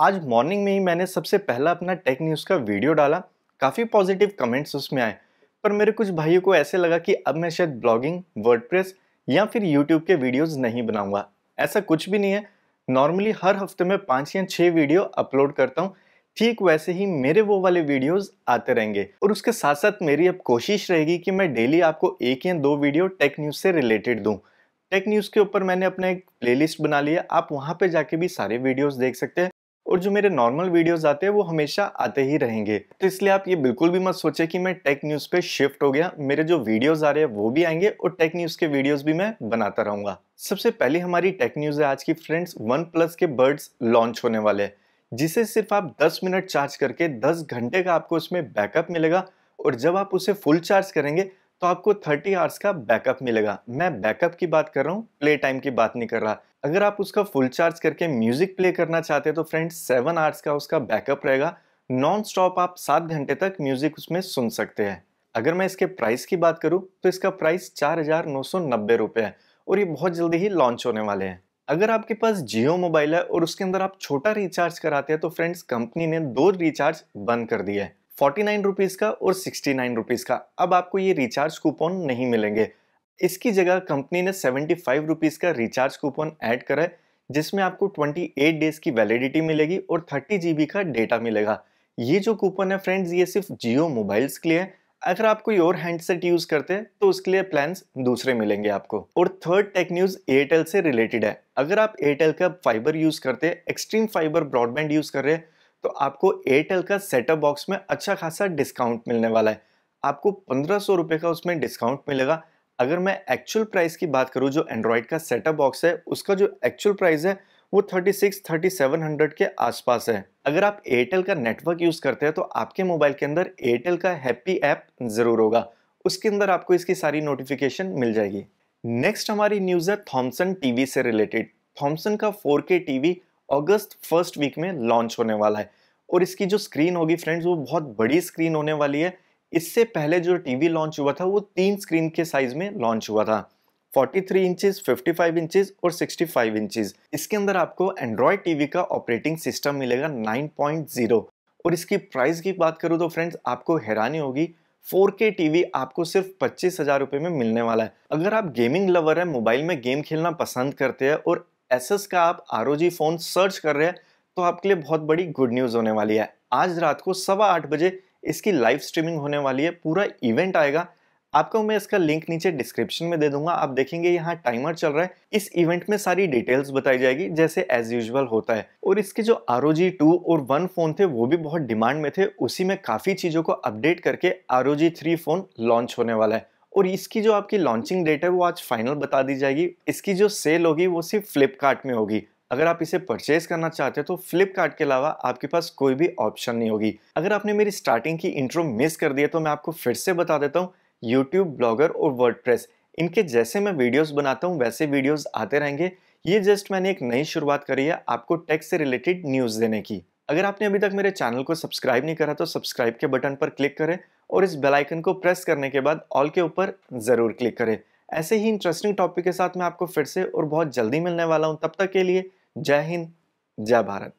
आज मॉर्निंग में ही मैंने सबसे पहला अपना टेक न्यूज़ का वीडियो डाला काफ़ी पॉजिटिव कमेंट्स उसमें आए पर मेरे कुछ भाइयों को ऐसे लगा कि अब मैं शायद ब्लॉगिंग वर्ड या फिर यूट्यूब के वीडियोज़ नहीं बनाऊँगा ऐसा कुछ भी नहीं है नॉर्मली हर हफ्ते में पाँच या छः वीडियो अपलोड करता हूँ ठीक वैसे ही मेरे वो वाले वीडियोस आते रहेंगे और उसके साथ साथ मेरी अब कोशिश रहेगी कि मैं डेली आपको एक या दो वीडियो टेक न्यूज़ से रिलेटेड दूँ टेक न्यूज़ के ऊपर मैंने अपना एक प्लेलिस्ट बना लिया आप वहाँ पे जाके भी सारे वीडियोस देख सकते हैं और जो मेरे नॉर्मल वीडियोस आते हैं वो हमेशा आते ही रहेंगे तो इसलिए आप ये बिल्कुल भी मत सोचे कि मैं टेक न्यूज़ पे शिफ्ट हो गया मेरे जो वीडियोस आ रहे हैं वो भी आएंगे और टेक न्यूज़ के वीडियोस भी मैं बनाता रहूंगा सबसे पहले हमारी टेक न्यूज़ है आज की फ्रेंड्स वन प्लस के बर्ड्स लॉन्च होने वाले हैं जिसे सिर्फ आप 10 मिनट चार्ज करके 10 घंटे का आपको उसमें बैकअप मिलेगा और जब आप उसे फुल चार्ज करेंगे तो आपको 30 आवर्स का बैकअप मिलेगा मैं बैकअप की बात कर रहा हूँ प्ले टाइम की बात नहीं कर रहा अगर आप उसका फुल चार्ज करके म्यूजिक प्ले करना चाहते हैं तो फ्रेंड्स सेवन आवर्स का उसका बैकअप रहेगा नॉन स्टॉप आप सात घंटे तक म्यूजिक उसमें सुन सकते हैं अगर मैं इसके प्राइस की बात करूँ तो इसका प्राइस चार हजार नौ सौ नब्बे रुपये है और ये बहुत जल्दी ही लॉन्च होने वाले हैं अगर आपके पास जियो मोबाइल है और उसके अंदर आप छोटा रिचार्ज कराते हैं तो फ्रेंड्स कंपनी ने दो रिचार्ज बंद कर दिए है फोर्टी नाइन रुपीज़ का और सिक्सटी नाइन रुपीज़ का अब आपको ये रिचार्ज कूपन नहीं मिलेंगे इसकी जगह कंपनी ने सेवेंटी फाइव रुपीज़ का रिचार्ज कूपन ऐड करा है जिसमें आपको ट्वेंटी एट डेज़ की वैलिडिटी मिलेगी और थर्टी जी का डेटा मिलेगा ये जो कूपन है फ्रेंड्स ये सिर्फ जियो मोबाइल्स के लिए है अगर आप कोई और हैंडसेट यूज़ करते हैं तो उसके लिए प्लान दूसरे मिलेंगे आपको और थर्ड टेक न्यूज़ एयरटेल से रिलेटेड है अगर आप एयरटेल का फाइबर यूज़ करते हैं एक्सट्रीम फाइबर ब्रॉडबैंड यूज़ कर रहे हैं तो आपको एयरटेल का सेटअप बॉक्स में अच्छा खासा डिस्काउंट मिलने वाला है आपको पंद्रह सौ रुपये का उसमें डिस्काउंट मिलेगा अगर मैं एक्चुअल प्राइस की बात करूँ जो एंड्रॉयड का सेटअप बॉक्स है उसका जो एक्चुअल प्राइस है वो 36 3700 के आसपास है अगर आप एयरटेल का नेटवर्क यूज़ करते हैं तो आपके मोबाइल के अंदर एयरटेल का हैप्पी ऐप ज़रूर होगा उसके अंदर आपको इसकी सारी नोटिफिकेशन मिल जाएगी नेक्स्ट हमारी न्यूज़ है थॉमसन टीवी से रिलेटेड थॉमसन का 4K TV August first week में लॉन्च होने वाला है और इसकी जो स्क्रीन होगी फ्रेंड्स वो बहुत बड़ी स्क्रीन होने वाली है इससे पहले जो टीवी लॉन्च हुआ था वो तीन स्क्रीन के साइज में लॉन्च हुआ था 43 थ्री इंचज फिफ्टी और 65 फाइव इसके अंदर आपको एंड्रॉयड टीवी का ऑपरेटिंग सिस्टम मिलेगा 9.0 और इसकी प्राइस की बात करूँ तो फ्रेंड्स आपको हैरानी होगी 4K टीवी आपको सिर्फ पच्चीस हजार रुपये में मिलने वाला है अगर आप गेमिंग लवर हैं मोबाइल में गेम खेलना पसंद करते हैं और एस का आप आर फ़ोन सर्च कर रहे हैं तो आपके लिए बहुत बड़ी गुड न्यूज़ होने वाली है आज रात को सवा आठ बजे इसकी लाइव स्ट्रीमिंग होने वाली है पूरा इवेंट आएगा आपको मैं इसका लिंक नीचे डिस्क्रिप्शन में दे दूंगा आप देखेंगे यहाँ टाइमर चल रहा है इस इवेंट में सारी डिटेल्स बताई जाएगी जैसे एज यूजल होता है और इसके जो आर ओ जी टू और वन फोन थे वो भी बहुत डिमांड में थे उसी में काफ़ी चीज़ों को अपडेट करके R O G three phone launch होने वाला है और इसकी जो आपकी लॉन्चिंग डेट है वो आज फाइनल बता दी जाएगी इसकी जो सेल होगी वो सिर्फ फ्लिपकार्ट में होगी अगर आप इसे परचेज करना चाहते हो तो फ्लिपकार्ट के अलावा आपके पास कोई भी ऑप्शन नहीं होगी अगर आपने मेरी स्टार्टिंग की इंट्रो मिस कर दी है तो मैं आपको फिर से बता देता हूँ यूट्यूब ब्लॉगर और वर्ड इनके जैसे मैं वीडियोज बनाता हूँ वैसे वीडियोज आते रहेंगे ये जस्ट मैंने एक नई शुरुआत करी है आपको टेक्स से रिलेटेड न्यूज़ देने की अगर आपने अभी तक मेरे चैनल को सब्सक्राइब नहीं करा तो सब्सक्राइब के बटन पर क्लिक करें और इस बेल आइकन को प्रेस करने के बाद ऑल के ऊपर ज़रूर क्लिक करें ऐसे ही इंटरेस्टिंग टॉपिक के साथ मैं आपको फिर से और बहुत जल्दी मिलने वाला हूँ तब तक के लिए जय हिंद जय भारत